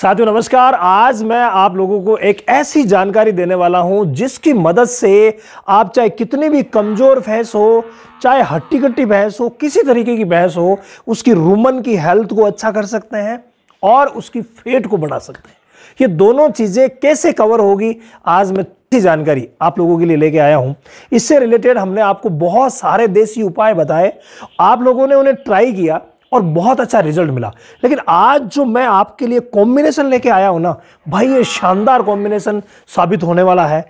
साथियों नमस्कार आज मैं आप लोगों को एक ऐसी जानकारी देने वाला हूं जिसकी मदद से आप चाहे कितनी भी कमज़ोर भैंस हो चाहे हट्टी कट्टी भैंस हो किसी तरीके की भैंस हो उसकी रूमन की हेल्थ को अच्छा कर सकते हैं और उसकी फेट को बढ़ा सकते हैं ये दोनों चीज़ें कैसे कवर होगी आज मैं अच्छी जानकारी आप लोगों के लिए लेके आया हूं इससे रिलेटेड हमने आपको बहुत सारे देसी उपाय बताए आप लोगों ने उन्हें ट्राई किया और बहुत अच्छा रिजल्ट मिला लेकिन आज जो मैं आपके लिए कॉम्बिनेशन लेके आया हूँ ना भाई ये शानदार कॉम्बिनेशन साबित होने वाला है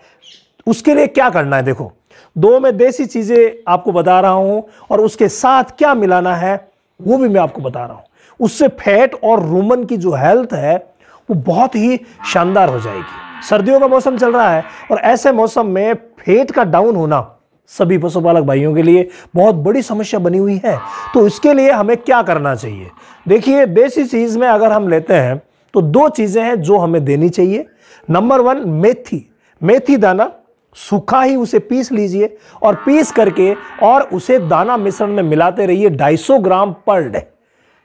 उसके लिए क्या करना है देखो दो में देसी चीज़ें आपको बता रहा हूँ और उसके साथ क्या मिलाना है वो भी मैं आपको बता रहा हूँ उससे फैट और रोमन की जो हेल्थ है वो बहुत ही शानदार हो जाएगी सर्दियों का मौसम चल रहा है और ऐसे मौसम में फेट का डाउन होना सभी पशुपालक भाइयों के लिए बहुत बड़ी समस्या बनी हुई है तो इसके लिए हमें क्या करना चाहिए देखिए देसी चीज़ में अगर हम लेते हैं तो दो चीज़ें हैं जो हमें देनी चाहिए नंबर वन मेथी मेथी दाना सूखा ही उसे पीस लीजिए और पीस करके और उसे दाना मिश्रण में मिलाते रहिए 250 ग्राम पर डे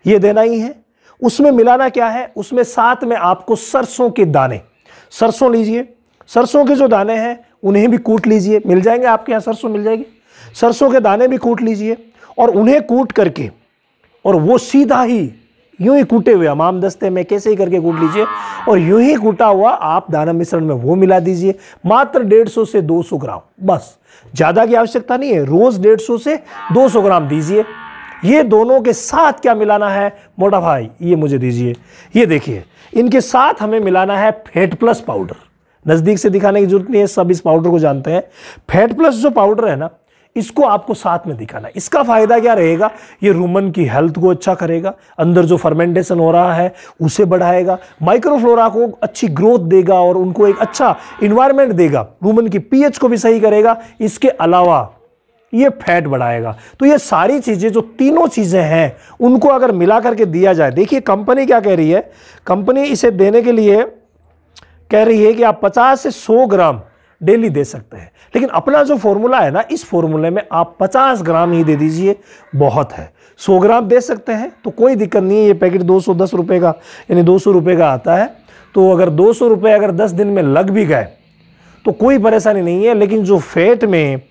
ये देना ही है उसमें मिलाना क्या है उसमें साथ में आपको सरसों के दाने सरसों लीजिए सरसों के जो दाने हैं उन्हें भी कूट लीजिए मिल जाएंगे आपके यहाँ सरसों मिल जाएगी सरसों के दाने भी कूट लीजिए और उन्हें कूट करके और वो सीधा ही यूं ही कूटे हुए हमाम दस्ते में कैसे ही करके कूट लीजिए और यूं ही कूटा हुआ आप दाना मिश्रण में वो मिला दीजिए मात्र 150 से 200 ग्राम बस ज़्यादा की आवश्यकता नहीं है रोज़ 150 से 200 ग्राम दीजिए ये दोनों के साथ क्या मिलाना है मोटा भाई ये मुझे दीजिए ये देखिए इनके साथ हमें मिलाना है फेट प्लस पाउडर नज़दीक से दिखाने की जरूरत नहीं है सब इस पाउडर को जानते हैं फैट प्लस जो पाउडर है ना इसको आपको साथ में दिखाना है इसका फायदा क्या रहेगा ये रूमन की हेल्थ को अच्छा करेगा अंदर जो फर्मेंटेशन हो रहा है उसे बढ़ाएगा माइक्रोफ्लोरा को अच्छी ग्रोथ देगा और उनको एक अच्छा इन्वायरमेंट देगा रूमन की पीएच को भी सही करेगा इसके अलावा ये फैट बढ़ाएगा तो ये सारी चीज़ें जो तीनों चीज़ें हैं उनको अगर मिला करके दिया जाए देखिए कंपनी क्या कह रही है कंपनी इसे देने के लिए कह रही है कि आप 50 से 100 ग्राम डेली दे सकते हैं लेकिन अपना जो फॉर्मूला है ना इस फॉर्मूले में आप 50 ग्राम ही दे दीजिए बहुत है 100 ग्राम दे सकते हैं तो कोई दिक्कत नहीं है ये पैकेट दो सौ रुपए का यानी दो सौ का आता है तो अगर दो सौ अगर दस दिन में लग भी गए तो कोई परेशानी नहीं है लेकिन जो फेट में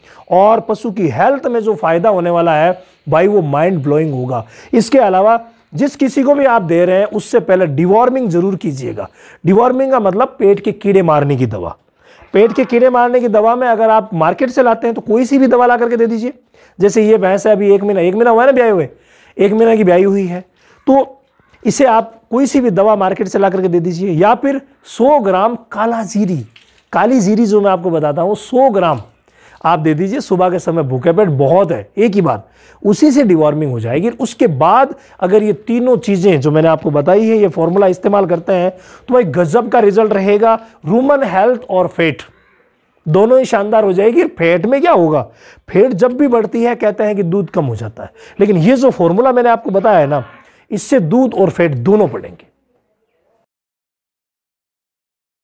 और पशु की हेल्थ में जो फ़ायदा होने वाला है भाई वो माइंड ब्लोइंग होगा इसके अलावा जिस किसी को भी आप दे रहे हैं उससे पहले डिवॉर्मिंग जरूर कीजिएगा डिवॉर्मिंग का मतलब पेट के कीड़े मारने की दवा पेट के कीड़े मारने की दवा में अगर आप मार्केट से लाते हैं तो कोई सी भी दवा ला करके दे दीजिए जैसे ये भैंस है अभी एक महीना एक महीना हुआ है ना ब्याई हुए एक महीना की ब्याई हुई है तो इसे आप कोई सी भी दवा मार्केट से ला करके दे दीजिए या फिर 100 ग्राम काला जीरी काली जीरी जो मैं आपको बताता हूँ 100 ग्राम आप दे दीजिए सुबह के समय भूखे पेट बहुत है एक ही बात उसी से डिवॉर्मिंग हो जाएगी उसके बाद अगर ये तीनों चीज़ें जो मैंने आपको बताई है ये फॉर्मूला इस्तेमाल करते हैं तो भाई गजब का रिजल्ट रहेगा रूमन हेल्थ और फेट दोनों ही शानदार हो जाएगी फेट में क्या होगा फेट जब भी बढ़ती है कहते हैं कि दूध कम हो जाता है लेकिन ये जो फॉर्मूला मैंने आपको बताया है ना इससे दूध और फेट दोनों पड़ेंगे